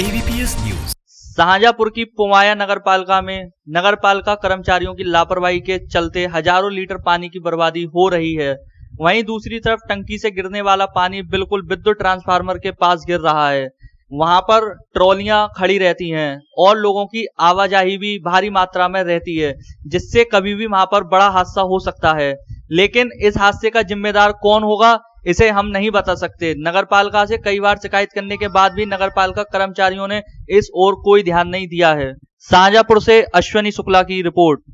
ABPS news Shahjahanpur की पुमाया नगर पालिका में नगर पालिका कर्मचारियों की लापरवाही के चलते हजारों लीटर पानी की बर्बादी हो रही है वहीं दूसरी तरफ टंकी से गिरने वाला पानी बिल्कुल विद्युत ट्रांसफार्मर के पास गिर रहा है वहां पर ट्रॉलियां खड़ी रहती हैं और लोगों की आवाजाही भी भारी मात्रा में रहती है जिससे कभी भी वहां पर बड़ा हादसा हो सकता है लेकिन इस हादसे का जिम्मेदार कौन होगा इसे हम नहीं बता सकते नगर पालिका से कई बार शिकायत करने के बाद भी नगर पालिका कर्मचारियों ने इस ओर कोई ध्यान नहीं दिया है साजापुर से अश्वनी शुक्ला की रिपोर्ट